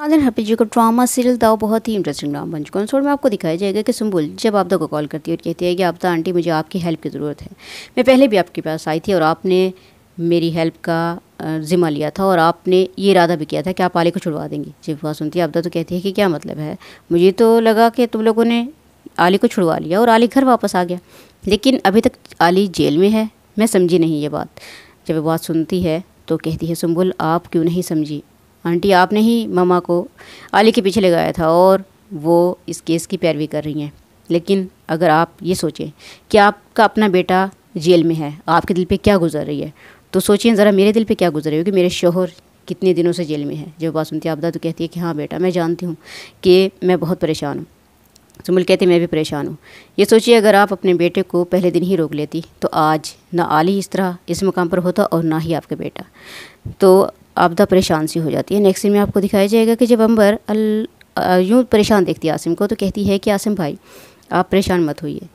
राजन हपी जी का drama serial था बहुत ही इंटरेस्टिंग ड्रामा बन चुका है एपिसोड में आपको दिखाया जाएगा कि सुम्बुल जब आपदा को कॉल करती है और कहती है कि आपदा आंटी मुझे आपकी हेल्प की ज़रूरत है मैं पहले भी आपके पास आई थी और आपने मेरी हेल्प का ज़िम्मा लिया था और आपने ये इरादा भी किया था कि आप आले को छुड़वा देंगी जब वह सुनती है आपदा तो कहती है कि क्या मतलब है मुझे तो लगा कि तुम लोगों ने आली को छुड़वा लिया और आली घर वापस आ गया लेकिन अभी तक आली जेल में है मैं समझी नहीं ये बात जब बात सुनती है तो कहती है सुम्बुल आप क्यों नहीं समझी आंटी आपने ही मामा को आली के पीछे लगाया था और वो इस केस की पैरवी कर रही हैं लेकिन अगर आप ये सोचें कि आपका अपना बेटा जेल में है आपके दिल पे क्या गुजर रही है तो सोचिए ज़रा मेरे दिल पे क्या गुजर रही कि मेरे शोहर कितने दिनों से जेल में है जब बात सुनती आपदा तो कहती है कि हाँ बेटा मैं जानती हूँ कि मैं बहुत परेशान हूँ सुमुल कहते मैं भी परेशान हूँ ये सोचिए अगर आप अपने बेटे को पहले दिन ही रोक लेती तो आज ना आली इस तरह इस मुकाम पर होता और ना ही आपका बेटा तो आपदा परेशान सी हो जाती है नेक्स्ट सीन में आपको दिखाया जाएगा कि जब अंबर अल यूँ परेशान देखती है आसिम को तो कहती है कि आसिम भाई आप परेशान मत होइए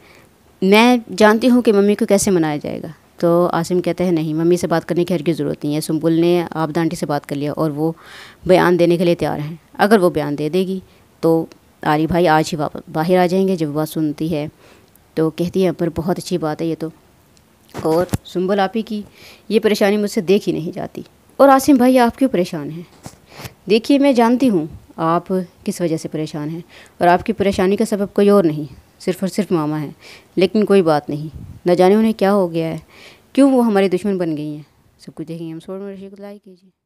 मैं जानती हूँ कि मम्मी को कैसे मनाया जाएगा तो आसिम कहते हैं नहीं मम्मी से बात करने की हर की ज़रूरत नहीं है सुम्बुल ने आपदा आंटी से बात कर लिया और वो बयान देने के लिए तैयार हैं अगर वो बयान दे देगी तो आरी भाई आज ही वापस बाहर आ जाएंगे जब बात सुनती है तो कहती है पर बहुत अच्छी बात है ये तो और सुम्बुल आप ही की ये परेशानी मुझसे देख ही नहीं जाती और आसिम भाई आप क्यों परेशान हैं देखिए मैं जानती हूँ आप किस वजह से परेशान हैं और आपकी परेशानी का सबब कोई और नहीं सिर्फ और सिर्फ मामा हैं लेकिन कोई बात नहीं न जाने उन्हें क्या हो गया है क्यों वो हमारी दुश्मन बन गई हैं सब कुछ देखेंगे हम सोच में लाई कीजिए